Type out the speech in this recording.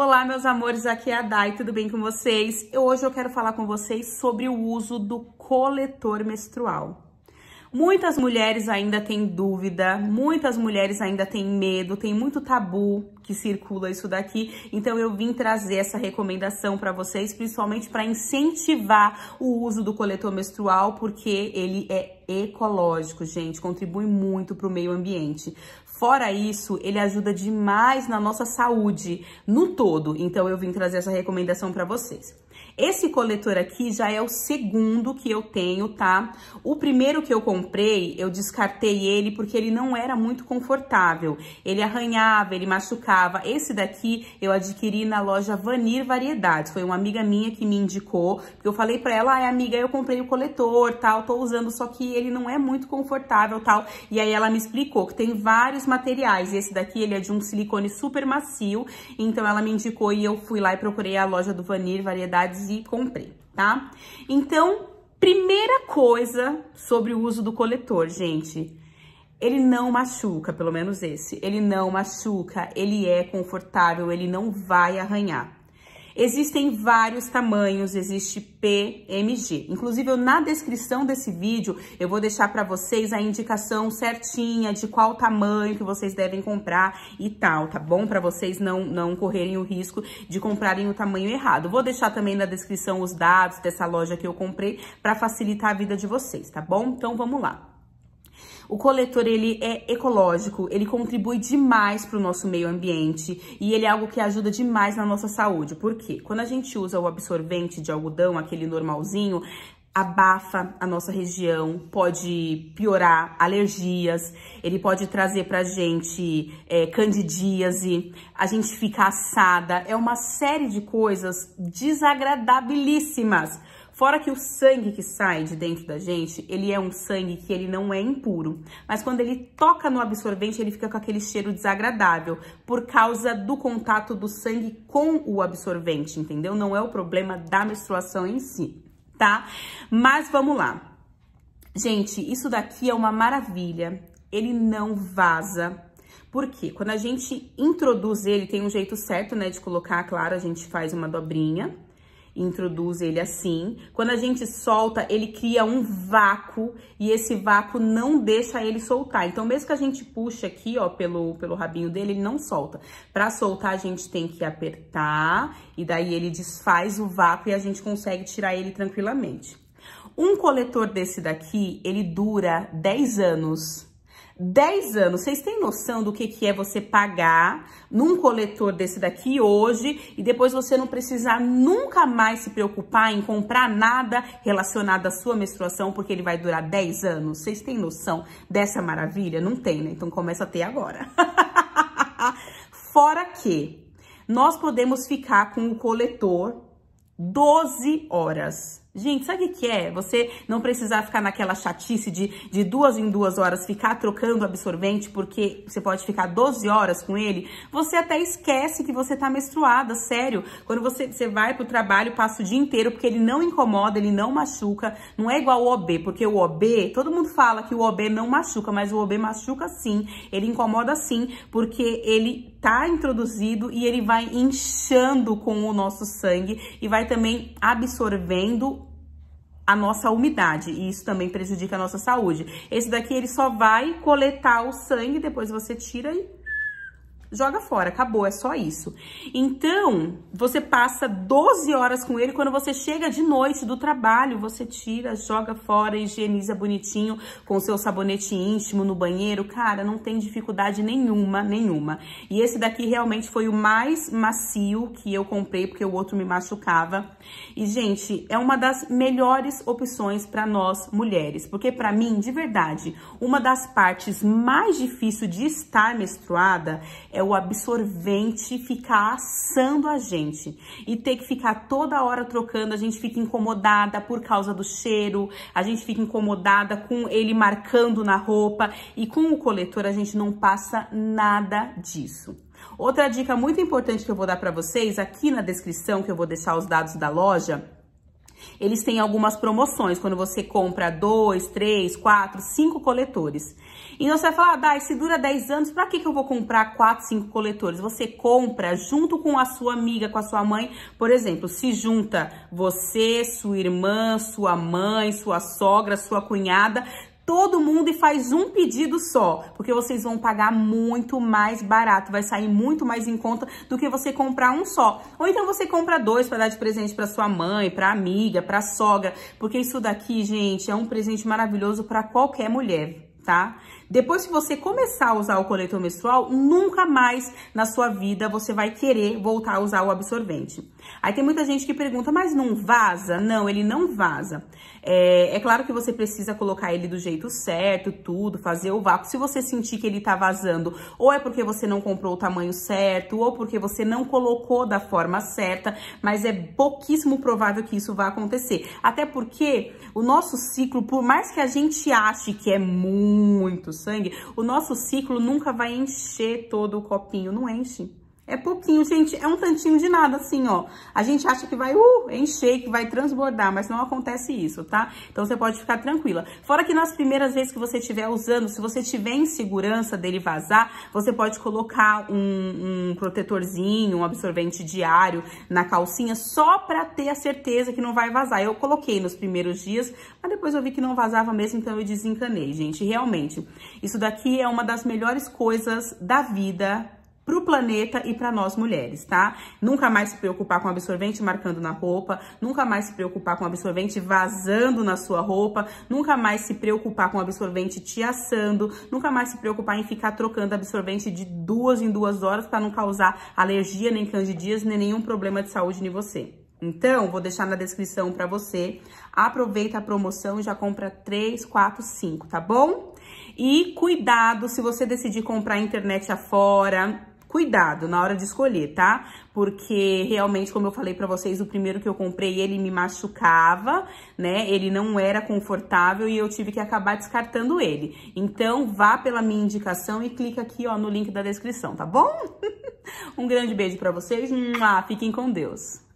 Olá, meus amores, aqui é a Dai, tudo bem com vocês? hoje eu quero falar com vocês sobre o uso do coletor menstrual. Muitas mulheres ainda têm dúvida, muitas mulheres ainda têm medo, tem muito tabu que circula isso daqui. Então eu vim trazer essa recomendação para vocês, principalmente para incentivar o uso do coletor menstrual, porque ele é ecológico, gente, contribui muito para o meio ambiente. Fora isso, ele ajuda demais na nossa saúde no todo. Então eu vim trazer essa recomendação para vocês. Esse coletor aqui já é o segundo que eu tenho, tá? O primeiro que eu comprei, eu descartei ele porque ele não era muito confortável. Ele arranhava, ele machucava. Esse daqui eu adquiri na loja Vanir Variedades. Foi uma amiga minha que me indicou, eu falei pra ela, ai amiga, eu comprei o coletor, tal, tô usando, só que ele não é muito confortável, tal. E aí ela me explicou que tem vários materiais. Esse daqui, ele é de um silicone super macio, então ela me indicou e eu fui lá e procurei a loja do Vanir Variedades e comprei, tá? Então, primeira coisa sobre o uso do coletor, gente. Ele não machuca, pelo menos esse. Ele não machuca, ele é confortável, ele não vai arranhar. Existem vários tamanhos, existe PMG. Inclusive, na descrição desse vídeo, eu vou deixar para vocês a indicação certinha de qual tamanho que vocês devem comprar e tal, tá bom? Para vocês não, não correrem o risco de comprarem o tamanho errado. Vou deixar também na descrição os dados dessa loja que eu comprei para facilitar a vida de vocês, tá bom? Então, vamos lá. O coletor ele é ecológico, ele contribui demais para o nosso meio ambiente e ele é algo que ajuda demais na nossa saúde. Por quê? Quando a gente usa o absorvente de algodão, aquele normalzinho, abafa a nossa região, pode piorar alergias, ele pode trazer pra gente é, candidíase, a gente fica assada, é uma série de coisas desagradabilíssimas Fora que o sangue que sai de dentro da gente, ele é um sangue que ele não é impuro, mas quando ele toca no absorvente, ele fica com aquele cheiro desagradável por causa do contato do sangue com o absorvente, entendeu? Não é o problema da menstruação em si, tá? Mas vamos lá. Gente, isso daqui é uma maravilha. Ele não vaza, Por quê? quando a gente introduz ele, tem um jeito certo, né, de colocar, claro, a gente faz uma dobrinha introduz ele assim. Quando a gente solta, ele cria um vácuo e esse vácuo não deixa ele soltar. Então, mesmo que a gente puxe aqui, ó, pelo, pelo rabinho dele, ele não solta. Para soltar, a gente tem que apertar e daí ele desfaz o vácuo e a gente consegue tirar ele tranquilamente. Um coletor desse daqui, ele dura 10 anos 10 anos. Vocês têm noção do que, que é você pagar num coletor desse daqui hoje e depois você não precisar nunca mais se preocupar em comprar nada relacionado à sua menstruação, porque ele vai durar 10 anos? Vocês têm noção dessa maravilha? Não tem, né? Então começa a ter agora. Fora que nós podemos ficar com o coletor 12 horas. Gente, sabe o que é? Você não precisar ficar naquela chatice de, de duas em duas horas ficar trocando absorvente, porque você pode ficar 12 horas com ele. Você até esquece que você tá menstruada, sério. Quando você, você vai pro trabalho, passa o dia inteiro, porque ele não incomoda, ele não machuca. Não é igual o OB, porque o OB, todo mundo fala que o OB não machuca, mas o OB machuca sim. Ele incomoda sim, porque ele tá introduzido e ele vai inchando com o nosso sangue e vai também absorvendo a nossa umidade e isso também prejudica a nossa saúde. Esse daqui ele só vai coletar o sangue, depois você tira e joga fora, acabou, é só isso. Então, você passa 12 horas com ele, quando você chega de noite do trabalho, você tira, joga fora, higieniza bonitinho com seu sabonete íntimo no banheiro, cara, não tem dificuldade nenhuma, nenhuma. E esse daqui realmente foi o mais macio que eu comprei, porque o outro me machucava. E, gente, é uma das melhores opções para nós mulheres, porque para mim, de verdade, uma das partes mais difíceis de estar menstruada é é o absorvente ficar assando a gente e ter que ficar toda hora trocando, a gente fica incomodada por causa do cheiro, a gente fica incomodada com ele marcando na roupa e com o coletor a gente não passa nada disso. Outra dica muito importante que eu vou dar para vocês, aqui na descrição que eu vou deixar os dados da loja, eles têm algumas promoções quando você compra dois, três, quatro, cinco coletores. e então, você vai falar, ah, Dai, se dura 10 anos, pra que, que eu vou comprar quatro, cinco coletores? Você compra junto com a sua amiga, com a sua mãe, por exemplo, se junta você, sua irmã, sua mãe, sua sogra, sua cunhada, todo mundo e faz um pedido só, porque vocês vão pagar muito mais barato, vai sair muito mais em conta do que você comprar um só. Ou então você compra dois para dar de presente para sua mãe, para amiga, para sogra, porque isso daqui, gente, é um presente maravilhoso para qualquer mulher, tá? Depois que você começar a usar o coletor menstrual, nunca mais na sua vida você vai querer voltar a usar o absorvente. Aí tem muita gente que pergunta, mas não vaza? Não, ele não vaza. É, é claro que você precisa colocar ele do jeito certo, tudo, fazer o vácuo. Se você sentir que ele tá vazando, ou é porque você não comprou o tamanho certo, ou porque você não colocou da forma certa, mas é pouquíssimo provável que isso vá acontecer. Até porque o nosso ciclo, por mais que a gente ache que é muito sangue, o nosso ciclo nunca vai encher todo o copinho, não enche. É pouquinho, gente, é um tantinho de nada, assim, ó. A gente acha que vai uh, encher, que vai transbordar, mas não acontece isso, tá? Então, você pode ficar tranquila. Fora que nas primeiras vezes que você estiver usando, se você tiver insegurança dele vazar, você pode colocar um, um protetorzinho, um absorvente diário na calcinha, só pra ter a certeza que não vai vazar. Eu coloquei nos primeiros dias, mas depois eu vi que não vazava mesmo, então eu desencanei, gente. Realmente, isso daqui é uma das melhores coisas da vida pro planeta e para nós mulheres, tá? Nunca mais se preocupar com absorvente marcando na roupa, nunca mais se preocupar com absorvente vazando na sua roupa, nunca mais se preocupar com absorvente te assando, nunca mais se preocupar em ficar trocando absorvente de duas em duas horas para não causar alergia, nem candidias, nem nenhum problema de saúde em você. Então, vou deixar na descrição para você. Aproveita a promoção e já compra 3, 4, 5, tá bom? E cuidado se você decidir comprar internet afora, Cuidado na hora de escolher, tá? Porque realmente, como eu falei para vocês, o primeiro que eu comprei, ele me machucava, né? Ele não era confortável e eu tive que acabar descartando ele. Então, vá pela minha indicação e clica aqui, ó, no link da descrição, tá bom? um grande beijo para vocês. Fiquem com Deus.